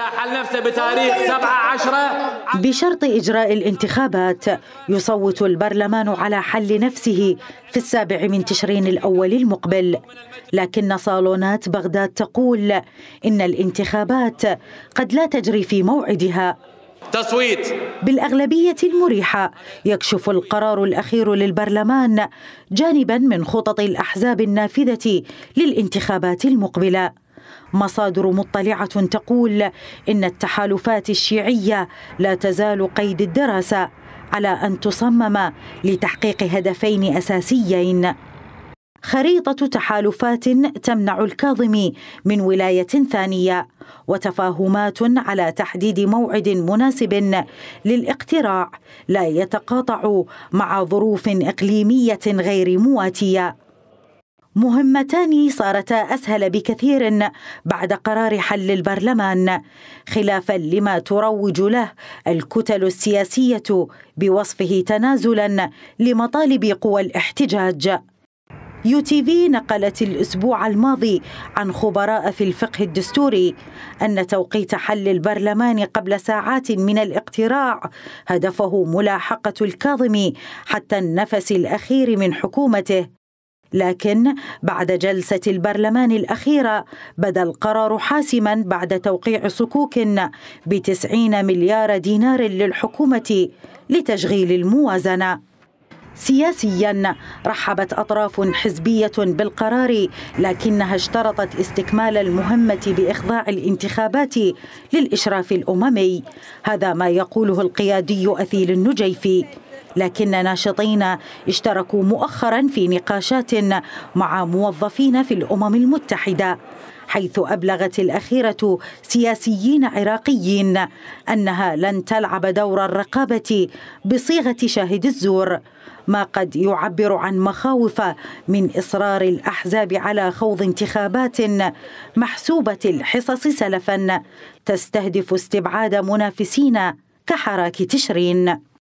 على حل نفسه بتاريخ 7 10 بشرط إجراء الانتخابات يصوت البرلمان على حل نفسه في السابع من تشرين الأول المقبل لكن صالونات بغداد تقول إن الانتخابات قد لا تجري في موعدها تصويت بالأغلبية المريحة يكشف القرار الأخير للبرلمان جانبا من خطط الأحزاب النافذة للانتخابات المقبلة مصادر مطلعة تقول إن التحالفات الشيعية لا تزال قيد الدراسة على أن تصمم لتحقيق هدفين أساسيين خريطة تحالفات تمنع الكاظمي من ولاية ثانية وتفاهمات على تحديد موعد مناسب للاقتراع لا يتقاطع مع ظروف إقليمية غير مواتية مهمتان صارتا اسهل بكثير بعد قرار حل البرلمان خلافا لما تروج له الكتل السياسيه بوصفه تنازلا لمطالب قوى الاحتجاج يو تي في نقلت الأسبوع الماضي عن خبراء في الفقه الدستوري أن توقيت حل البرلمان قبل ساعات من الاقتراع هدفه ملاحقة الكاظمي حتى النفس الأخير من حكومته لكن بعد جلسة البرلمان الأخيرة بدا القرار حاسما بعد توقيع صكوك بتسعين مليار دينار للحكومة لتشغيل الموازنة سياسيا رحبت أطراف حزبية بالقرار لكنها اشترطت استكمال المهمة بإخضاع الانتخابات للإشراف الأممي هذا ما يقوله القيادي أثيل النجيفي لكن ناشطين اشتركوا مؤخرا في نقاشات مع موظفين في الامم المتحده حيث ابلغت الاخيره سياسيين عراقيين انها لن تلعب دور الرقابه بصيغه شاهد الزور ما قد يعبر عن مخاوف من اصرار الاحزاب على خوض انتخابات محسوبه الحصص سلفا تستهدف استبعاد منافسين كحراك تشرين